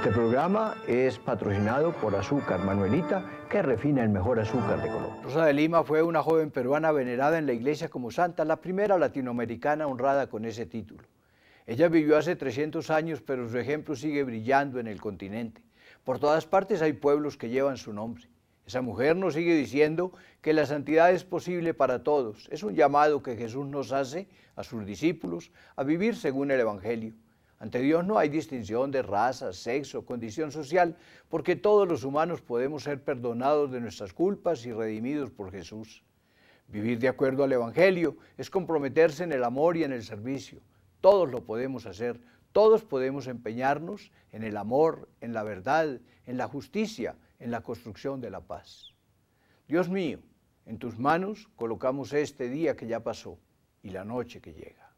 Este programa es patrocinado por Azúcar Manuelita, que refina el mejor azúcar de Colombia. Rosa de Lima fue una joven peruana venerada en la iglesia como santa, la primera latinoamericana honrada con ese título. Ella vivió hace 300 años, pero su ejemplo sigue brillando en el continente. Por todas partes hay pueblos que llevan su nombre. Esa mujer nos sigue diciendo que la santidad es posible para todos. Es un llamado que Jesús nos hace a sus discípulos a vivir según el Evangelio. Ante Dios no hay distinción de raza, sexo, condición social, porque todos los humanos podemos ser perdonados de nuestras culpas y redimidos por Jesús. Vivir de acuerdo al Evangelio es comprometerse en el amor y en el servicio. Todos lo podemos hacer, todos podemos empeñarnos en el amor, en la verdad, en la justicia, en la construcción de la paz. Dios mío, en tus manos colocamos este día que ya pasó y la noche que llega.